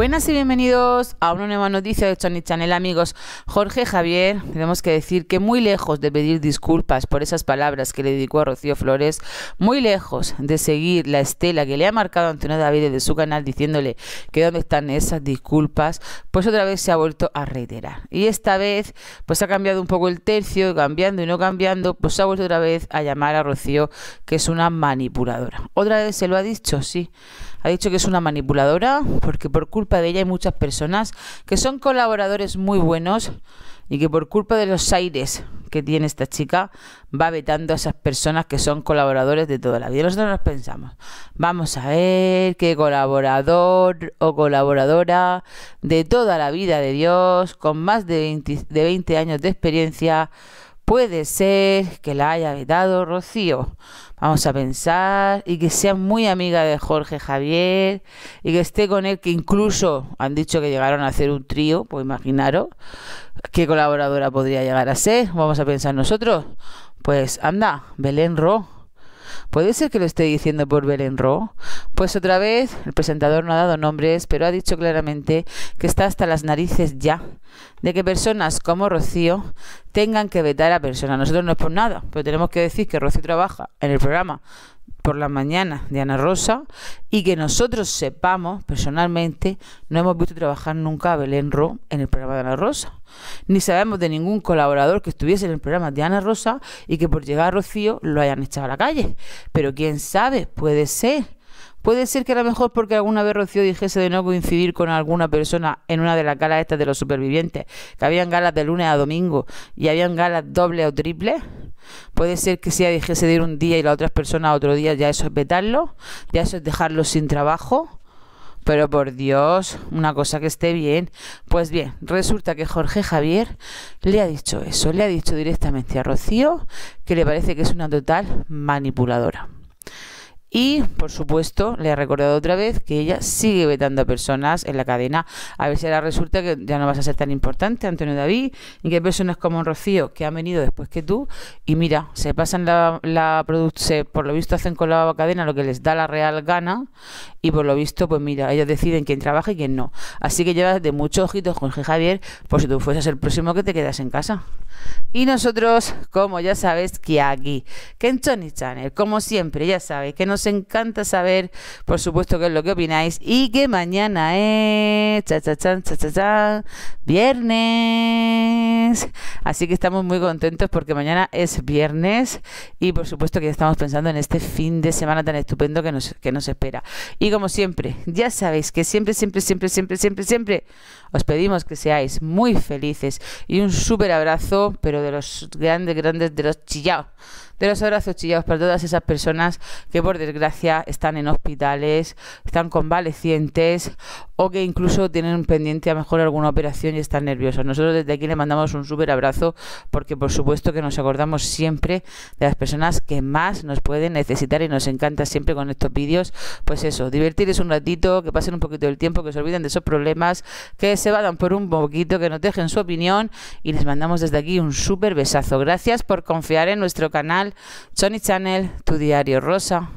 Buenas y bienvenidos a una nueva noticia de Sony Channel, amigos. Jorge Javier, tenemos que decir que muy lejos de pedir disculpas por esas palabras que le dedicó a Rocío Flores, muy lejos de seguir la estela que le ha marcado Antonio David de su canal diciéndole que dónde están esas disculpas, pues otra vez se ha vuelto a reiterar. Y esta vez, pues ha cambiado un poco el tercio, cambiando y no cambiando, pues ha vuelto otra vez a llamar a Rocío que es una manipuladora. Otra vez se lo ha dicho, sí. Ha dicho que es una manipuladora porque por culpa de ella hay muchas personas que son colaboradores muy buenos y que por culpa de los aires que tiene esta chica va vetando a esas personas que son colaboradores de toda la vida. Nosotros nos pensamos, vamos a ver qué colaborador o colaboradora de toda la vida de Dios, con más de 20, de 20 años de experiencia, Puede ser que la haya dado Rocío. Vamos a pensar y que sea muy amiga de Jorge Javier y que esté con él, que incluso han dicho que llegaron a hacer un trío, pues imaginaros qué colaboradora podría llegar a ser. Vamos a pensar nosotros. Pues anda, Belén Ro ¿Puede ser que lo esté diciendo por Belén Ro? Pues otra vez, el presentador no ha dado nombres, pero ha dicho claramente que está hasta las narices ya de que personas como Rocío tengan que vetar a personas. Nosotros no es por nada, pero tenemos que decir que Rocío trabaja en el programa por la mañana de Ana Rosa y que nosotros sepamos personalmente no hemos visto trabajar nunca a Belén Ro en el programa de Ana Rosa ni sabemos de ningún colaborador que estuviese en el programa de Ana Rosa y que por llegar a Rocío lo hayan echado a la calle pero quién sabe puede ser Puede ser que a lo mejor porque alguna vez Rocío dijese de no coincidir con alguna persona en una de las galas estas de los supervivientes, que habían galas de lunes a domingo y habían galas doble o triple Puede ser que sea dijese de ir un día y la otra persona otro día, ya eso es vetarlo, ya eso es dejarlo sin trabajo. Pero por Dios, una cosa que esté bien. Pues bien, resulta que Jorge Javier le ha dicho eso, le ha dicho directamente a Rocío que le parece que es una total manipuladora. Y, por supuesto, le ha recordado otra vez que ella sigue vetando a personas en la cadena. A ver si ahora resulta que ya no vas a ser tan importante, Antonio David, y que personas como Rocío que han venido después que tú. Y mira, se pasan la, producción, por lo visto hacen con la cadena lo que les da la real gana. Y por lo visto, pues mira, ellos deciden quién trabaja y quién no. Así que llevas de muchos ojitos, Jorge Javier, por si tú fueses el próximo que te quedas en casa. Y nosotros, como ya sabes, que aquí, que en Tony Channel, como siempre, ya sabes que nos encanta saber, por supuesto, qué es lo que opináis. Y que mañana es. Cha, cha, viernes. Así que estamos muy contentos porque mañana es viernes. Y por supuesto que estamos pensando en este fin de semana tan estupendo que nos, que nos espera. Y como siempre, ya sabéis que siempre, siempre, siempre, siempre, siempre, siempre os pedimos que seáis muy felices. Y un súper abrazo, pero de los grandes, grandes, de los chillados. De los abrazos chillados para todas esas personas que por desgracia gracia están en hospitales, están convalecientes o que incluso tienen un pendiente a mejor alguna operación y están nerviosos. Nosotros desde aquí le mandamos un súper abrazo porque por supuesto que nos acordamos siempre de las personas que más nos pueden necesitar y nos encanta siempre con estos vídeos, pues eso, divertirles un ratito, que pasen un poquito del tiempo, que se olviden de esos problemas, que se vadan por un poquito, que nos dejen su opinión y les mandamos desde aquí un súper besazo. Gracias por confiar en nuestro canal Sony Channel, tu diario rosa.